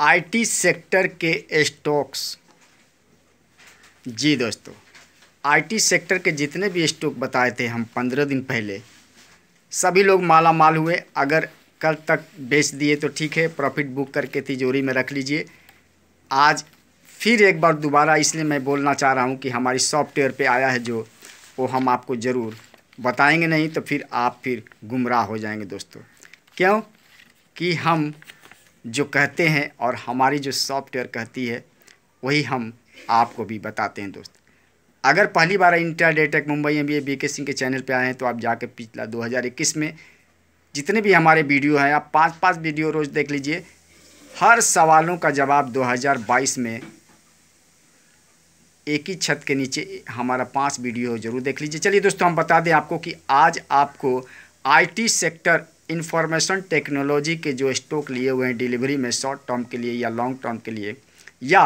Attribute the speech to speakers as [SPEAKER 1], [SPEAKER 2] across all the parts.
[SPEAKER 1] IT sector के stocks जी दोस्तों आईटी सेक्टर के जितने भी स्टॉक बताए थे हम पंद्रह दिन पहले सभी लोग माला माल हुए अगर कल तक बेच दिए तो ठीक है प्रॉफिट बुक करके तिजोरी में रख लीजिए आज फिर एक बार दोबारा इसलिए मैं बोलना चाह रहा हूँ कि हमारी सॉफ्टवेयर पे आया है जो वो हम आपको ज़रूर बताएंगे नहीं तो फिर आप फिर गुमराह हो जाएंगे दोस्तों क्यों कि हम जो कहते हैं और हमारी जो सॉफ्टवेयर कहती है वही हम आपको भी बताते हैं दोस्त अगर पहली बार इंटर डेटेक Mumbai M B K Singh के चैनल पे आए हैं तो आप जाकर पिछला 2021 में जितने भी हमारे वीडियो हैं आप पांच पांच वीडियो रोज़ देख लीजिए हर सवालों का जवाब 2022 में एक ही छत के नीचे हमारा पांच वीडियो जरूर देख लीजिए चलिए दोस्तों हम बता दें आपको कि आज आपको आईटी सेक्टर इंफॉर्मेशन टेक्नोलॉजी के जो स्टॉक लिए हुए हैं डिलीवरी में शॉर्ट टर्म के लिए या लॉन्ग टर्म के लिए या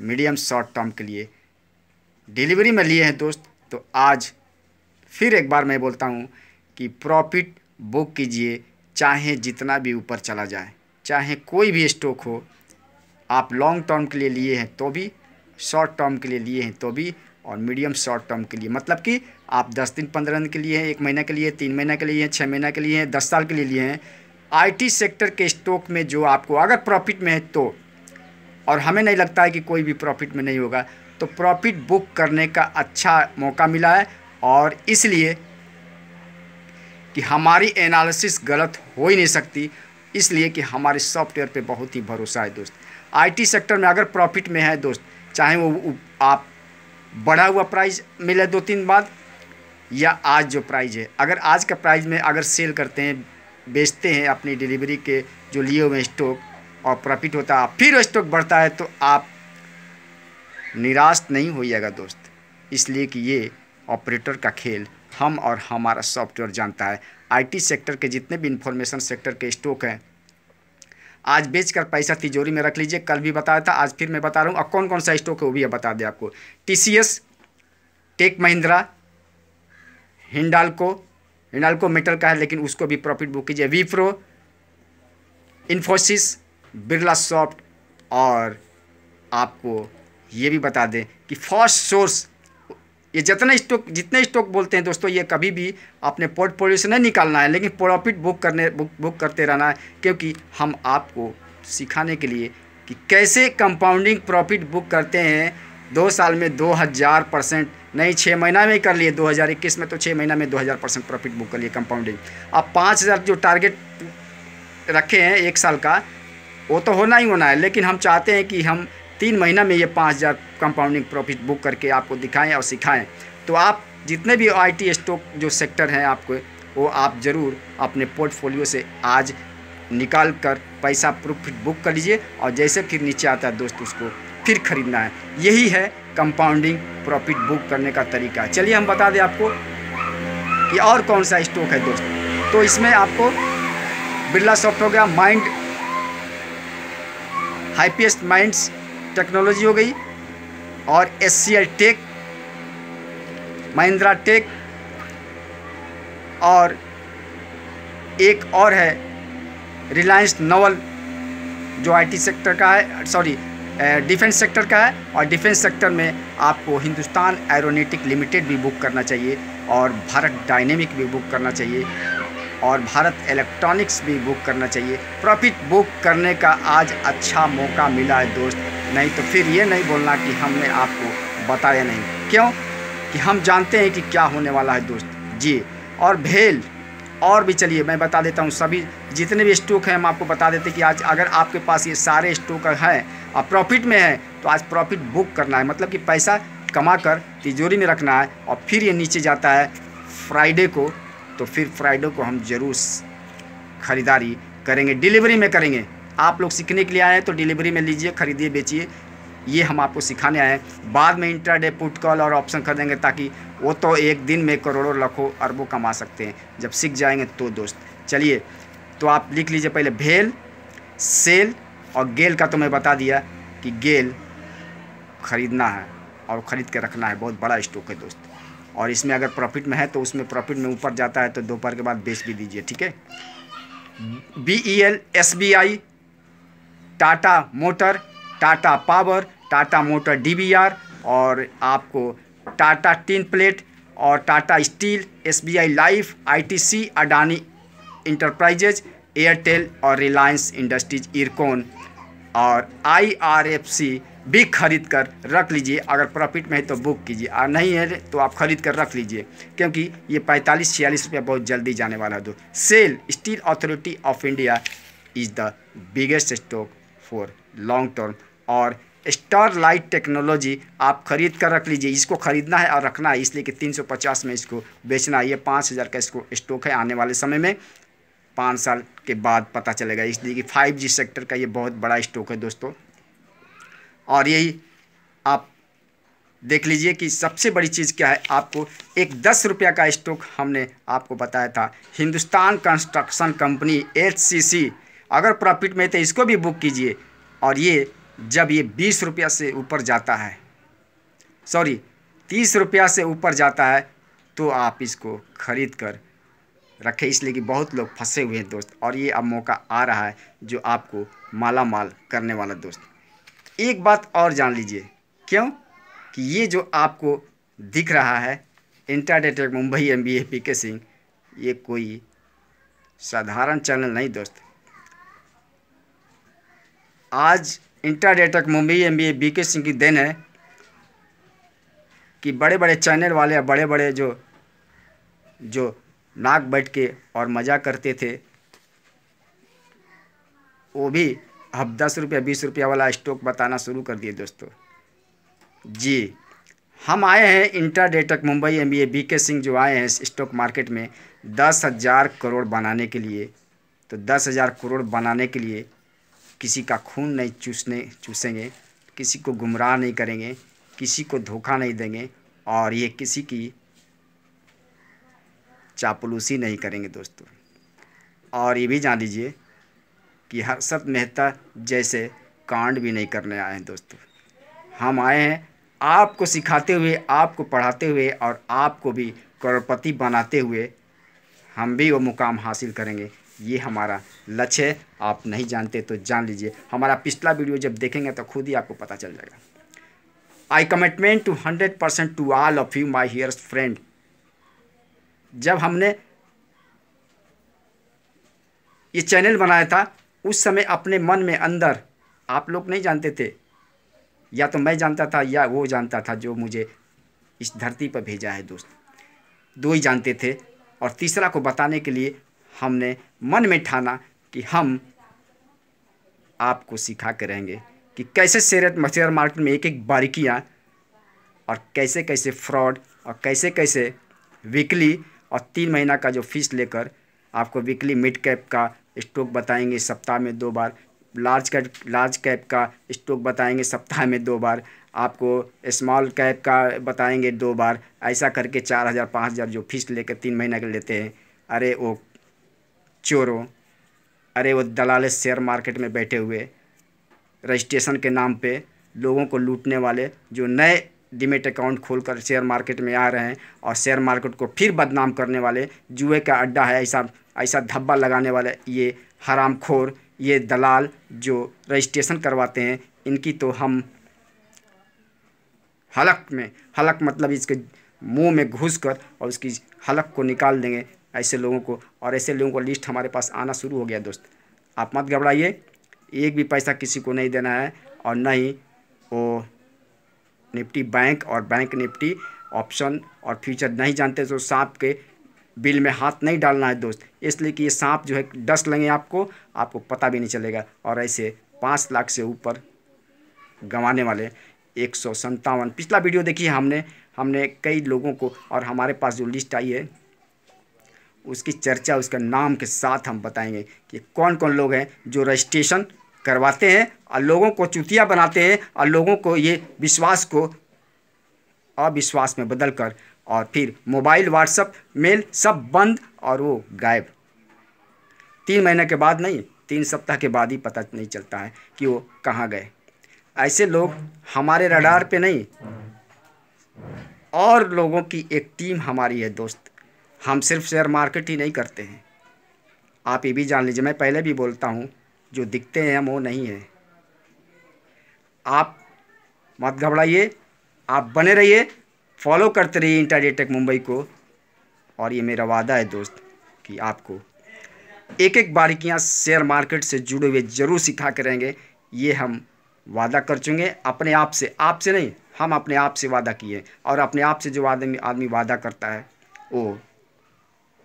[SPEAKER 1] मीडियम शॉर्ट टर्म के लिए डिलीवरी में लिए हैं दोस्त तो आज फिर एक बार मैं बोलता हूँ कि प्रॉफिट बुक कीजिए चाहे जितना भी ऊपर चला जाए चाहे कोई भी स्टॉक हो आप लॉन्ग टर्म के लिए लिए हैं तो भी शॉर्ट टर्म के लिए लिए हैं तो भी और मीडियम शॉर्ट टर्म के लिए मतलब कि आप दस दिन पंद्रह दिन के लिए हैं एक महीना के लिए तीन महीना के लिए हैं छः महीना के लिए हैं दस साल के लिए लिए हैं आईटी सेक्टर के स्टॉक में जो आपको अगर प्रॉफिट में है तो और हमें नहीं लगता है कि कोई भी प्रॉफिट में नहीं होगा तो प्रॉफिट बुक करने का अच्छा मौका मिला है और इसलिए कि हमारी एनालिसिस गलत हो ही नहीं सकती इसलिए कि हमारे सॉफ्टवेयर पे बहुत ही भरोसा है दोस्त आईटी सेक्टर में अगर प्रॉफिट में है दोस्त चाहे वो आप बढ़ा हुआ प्राइस मिले दो तीन बाद या आज जो प्राइज़ है अगर आज का प्राइज़ में अगर सेल करते हैं बेचते हैं अपनी डिलीवरी के जो लिए हुए स्टॉक और प्रॉफिट होता है फिर स्टॉक बढ़ता है तो आप निराश नहीं होइएगा दोस्त इसलिए कि ये ऑपरेटर का खेल हम और हमारा सॉफ्टवेयर जानता है आईटी सेक्टर के जितने भी इंफॉर्मेशन सेक्टर के स्टॉक हैं आज बेचकर पैसा तिजोरी में रख लीजिए कल भी बताया था आज फिर मैं बता रहा हूँ और कौन कौन सा स्टॉक है वो भी बता दें आपको T C S tech Mahindra Hindalco Hindalco metal का है लेकिन उसको भी प्रॉफिट बुक कीजिए विप्रो इन्फोसिस बिरला सॉफ्ट और आपको ये भी बता दें कि फर्स्ट सोर्स ये जितने स्टॉक जितने स्टॉक बोलते हैं दोस्तों ये कभी भी अपने पोर्टफोलियो से नहीं निकालना है लेकिन प्रॉफिट बुक करने बुक बुक करते रहना है क्योंकि हम आपको सिखाने के लिए कि कैसे कंपाउंडिंग प्रॉफिट बुक करते हैं दो साल में दो हज़ार परसेंट नहीं छः महीना में ही कर लिए 2021 में तो छः महीना में 2000 परसेंट प्रॉफिट बुक कर लिए कंपाउंडिंग अब पाँच हज़ार जो टारगेट रखे हैं एक साल का वो तो होना ही होना है लेकिन हम चाहते हैं कि हम तीन महीना में ये पाँच हज़ार कंपाउंडिंग प्रॉफिट बुक करके आपको दिखाएं और सिखाएं तो आप जितने भी आईटी स्टॉक जो सेक्टर हैं आपको वो आप ज़रूर अपने पोर्टफोलियो से आज निकाल कर पैसा प्रॉफिट बुक कर लीजिए और जैसे फिर नीचे आता है दोस्त उसको फिर ख़रीदना है यही है कंपाउंडिंग प्रॉफिट बुक करने का तरीका है चलिए हम बता दें आपको कि और कौन सा स्टॉक है दोस्त तो इसमें आपको बिरला सॉफ्ट हो गया माइंड हाईपीएस्ट माइंड्स टेक्नोलॉजी हो गई और एस टेक महिंद्रा टेक और एक और है रिलायंस नवल जो आईटी सेक्टर का है सॉरी डिफेंस सेक्टर का है और डिफेंस सेक्टर में आपको हिंदुस्तान एरोनेटिक लिमिटेड भी बुक करना चाहिए और भारत डायनेमिक भी बुक करना चाहिए और भारत इलेक्ट्रॉनिक्स भी बुक करना चाहिए प्रॉफिट बुक करने का आज अच्छा मौका मिला है दोस्त नहीं तो फिर ये नहीं बोलना कि हमने आपको बताया नहीं क्यों कि हम जानते हैं कि क्या होने वाला है दोस्त जी और भेल और भी चलिए मैं बता देता हूँ सभी जितने भी स्टॉक हैं हम आपको बता देते कि आज अगर आपके पास ये सारे स्टॉक हैं और प्रॉफिट में है तो आज प्रॉफिट बुक करना है मतलब कि पैसा कमा कर तिजोरी में रखना है और फिर ये नीचे जाता है फ्राइडे को तो फिर फ्राइडे को हम जरूर ख़रीदारी करेंगे डिलीवरी में करेंगे आप लोग सीखने के लिए आए हैं तो डिलीवरी में लीजिए खरीदिए बेचिए ये हम आपको सिखाने आए हैं बाद में इंट्राडे पुट कॉल और ऑप्शन खरीदेंगे ताकि वो तो एक दिन में करोड़ों लाखों अरबों कमा सकते हैं जब सीख जाएंगे तो दोस्त चलिए तो आप लिख लीजिए पहले भेल सेल और गेल का तो मैं बता दिया कि गेल ख़रीदना है और ख़रीद के रखना है बहुत बड़ा स्टॉक है दोस्त और इसमें अगर प्रॉफिट में है तो उसमें प्रॉफिट में ऊपर जाता है तो दोपहर के बाद बेच भी दीजिए ठीक है B E L S B I Tata motor Tata power Tata motor D V R और आपको टाटा टीन प्लेट और Tata steel SBI life ITC Adani enterprises Airtel और रिलायंस इंडस्ट्रीज इरकोन और आईआरएफसी भी खरीद कर रख लीजिए अगर प्रॉफिट में है तो बुक कीजिए और नहीं है तो आप खरीद कर रख लीजिए क्योंकि ये पैंतालीस छियालीस रुपया बहुत जल्दी जाने वाला है दो तो SAIL steel authority of India is the biggest stock for long term और स्टार लाइट टेक्नोलॉजी आप ख़रीद कर रख लीजिए इसको ख़रीदना है और रखना है इसलिए कि 350 में इसको बेचना है ये 5000 का इसको स्टॉक है आने वाले समय में पाँच साल के बाद पता चलेगा इसलिए कि फाइव जी सेक्टर का ये बहुत बड़ा स्टॉक है दोस्तों और यही आप देख लीजिए कि सबसे बड़ी चीज़ क्या है आपको एक दस रुपया का स्टॉक हमने आपको बताया था हिंदुस्तान कंस्ट्रक्शन कंपनी एच अगर प्रॉफिट में तो इसको भी बुक कीजिए और ये जब ये बीस रुपया से ऊपर जाता है सॉरी तीस रुपया से ऊपर जाता है तो आप इसको ख़रीद कर रखें इसलिए कि बहुत लोग फंसे हुए हैं दोस्त और ये अब मौका आ रहा है जो आपको माला माल करने वाला दोस्त एक बात और जान लीजिए क्यों कि ये जो आपको दिख रहा है इंटरडेटेड Mumbai M B A P K Singh ये कोई साधारण चैनल नहीं दोस्त आज इंट्राडेटक Mumbai M B A B K Singh की देन है कि बड़े बड़े चैनल वाले बड़े बड़े जो जो नाक बैठ के और मज़ा करते थे वो भी अब दस रुपया बीस रुपया वाला स्टॉक बताना शुरू कर दिए दोस्तों जी हम आए हैं डेटक Mumbai M B A B K Singh जो आए हैं स्टॉक मार्केट में दस हज़ार करोड़ बनाने के लिए तो दस हज़ार करोड़ बनाने के लिए किसी का खून नहीं चूसने चूसेंगे किसी को गुमराह नहीं करेंगे किसी को धोखा नहीं देंगे और ये किसी की चापलूसी नहीं करेंगे दोस्तों और ये भी जान लीजिए कि हर्षद मेहता जैसे कांड भी नहीं करने आए हैं दोस्तों हम आए हैं आपको सिखाते हुए आपको पढ़ाते हुए और आपको भी करोड़पति बनाते हुए हम भी वो मुकाम हासिल करेंगे ये हमारा लक्ष्य है आप नहीं जानते तो जान लीजिए हमारा पिछला वीडियो जब देखेंगे तो खुद ही आपको पता चल जाएगा I commitment to hundred percent to all of you my here friend जब हमने ये चैनल बनाया था उस समय अपने मन में अंदर आप लोग नहीं जानते थे या तो मैं जानता था या वो जानता था जो मुझे इस धरती पर भेजा है दोस्त दो ही जानते थे और तीसरा को बताने के लिए हमने मन में ठाना कि हम आपको सिखा के रहेंगे कि कैसे शेयर शेयर मार्केट में एक एक बारीकियाँ और कैसे कैसे फ्रॉड और कैसे कैसे वीकली और तीन महीना का जो फीस लेकर आपको वीकली मिड कैप का स्टॉक बताएंगे सप्ताह में दो बार लार्ज कैप लार्ज कैप का स्टॉक बताएंगे सप्ताह में दो बार आपको स्मॉल कैप का बताएंगे दो बार ऐसा करके चार हज़ार पाँच हज़ार जो फीस लेकर तीन महीना के लेते हैं अरे वो चोरों अरे वो दलाल शेयर मार्केट में बैठे हुए रजिस्ट्रेशन के नाम पे लोगों को लूटने वाले जो नए डिमेट अकाउंट खोलकर शेयर मार्केट में आ रहे हैं और शेयर मार्केट को फिर बदनाम करने वाले जुए का अड्डा है ऐसा ऐसा धब्बा लगाने वाले ये हरामखोर ये दलाल जो रजिस्ट्रेशन करवाते हैं इनकी तो हम हलक में हलक मतलब इसके मुंह में घुस कर और उसकी हलक को निकाल देंगे ऐसे लोगों को और ऐसे लोगों को लिस्ट हमारे पास आना शुरू हो गया दोस्त आप मत घबराइए एक भी पैसा किसी को नहीं देना है और ना ही वो निफ्टी बैंक और बैंक निफ्टी ऑप्शन और फ्यूचर नहीं जानते तो सांप के बिल में हाथ नहीं डालना है दोस्त इसलिए कि ये सांप जो है डस लेंगे आपको आपको पता भी नहीं चलेगा और ऐसे पाँच लाख से ऊपर गंवाने वाले एक सौ संतावन पिछला वीडियो देखिए हमने हमने कई लोगों को और हमारे पास जो लिस्ट आई है उसकी चर्चा उसका नाम के साथ हम बताएंगे कि कौन कौन लोग हैं जो रजिस्ट्रेशन करवाते हैं और लोगों को चुतिया बनाते हैं और लोगों को ये विश्वास को अविश्वास में बदल कर और फिर मोबाइल व्हाट्सअप मेल सब बंद और वो गायब तीन महीने के बाद नहीं तीन सप्ताह के बाद ही पता नहीं चलता है कि वो कहाँ गए ऐसे लोग हमारे रडार पे नहीं और लोगों की एक टीम हमारी है दोस्त हम सिर्फ शेयर मार्केट ही नहीं करते हैं आप ये भी जान लीजिए मैं पहले भी बोलता हूँ जो दिखते हैं हम वो नहीं हैं आप मत घबराइए आप बने रहिए फॉलो करते रहिए इंटरडेटेक मुंबई को और ये मेरा वादा है दोस्त कि आपको एक एक बारीकियाँ शेयर मार्केट से जुड़े हुए ज़रूर सिखा करेंगे ये हम वादा कर चुके अपने आप से आप से नहीं हम अपने आप से वादा किए और अपने आप से जो आदमी आदमी वादा करता है वो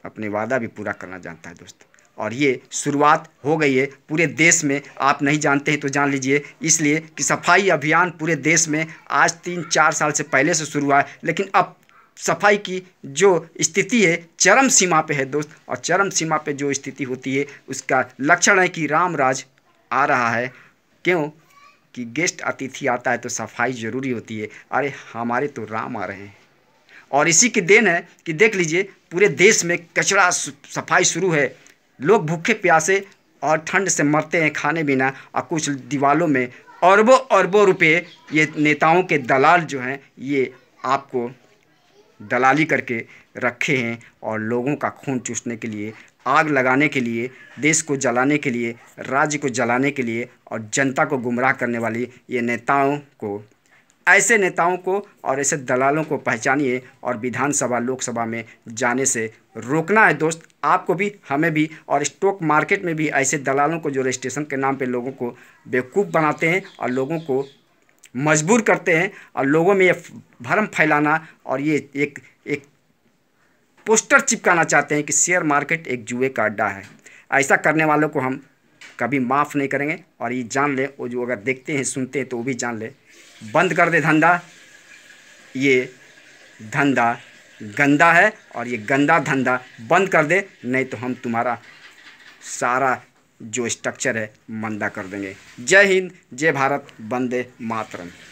[SPEAKER 1] अपने वादा भी पूरा करना जानता है दोस्त और ये शुरुआत हो गई है पूरे देश में आप नहीं जानते हैं तो जान लीजिए इसलिए कि सफाई अभियान पूरे देश में आज तीन चार साल से पहले से शुरू हुआ है लेकिन अब सफाई की जो स्थिति है चरम सीमा पे है दोस्त और चरम सीमा पे जो स्थिति होती है उसका लक्षण है कि राम राज आ रहा है क्यों कि गेस्ट अतिथि आता है तो सफाई ज़रूरी होती है अरे हमारे तो राम आ रहे हैं और इसी की देन है कि देख लीजिए पूरे देश में कचरा सफाई शुरू है लोग भूखे प्यासे और ठंड से मरते हैं खाने बिना और कुछ दीवालों में अरबों अरबों रुपये ये नेताओं के दलाल जो हैं ये आपको दलाली करके रखे हैं और लोगों का खून चूसने के लिए आग लगाने के लिए देश को जलाने के लिए राज्य को जलाने के लिए और जनता को गुमराह करने वाली ये नेताओं को ऐसे नेताओं को और ऐसे दलालों को पहचानिए और विधानसभा लोकसभा में जाने से रोकना है दोस्त आपको भी हमें भी और स्टॉक मार्केट में भी ऐसे दलालों को जो रजिस्ट्रेशन के नाम पे लोगों को बेवकूफ़ बनाते हैं और लोगों को मजबूर करते हैं और लोगों में ये भरम फैलाना और ये एक एक पोस्टर चिपकाना चाहते हैं कि शेयर मार्केट एक जुए का अड्डा है ऐसा करने वालों को हम कभी माफ़ नहीं करेंगे और ये जान लें वो जो अगर देखते हैं सुनते हैं तो वो भी जान लें बंद कर दे धंधा ये धंधा गंदा है और ये गंदा धंधा बंद कर दे नहीं तो हम तुम्हारा सारा जो स्ट्रक्चर है मंदा कर देंगे जय हिंद जय भारत बंदे मातरम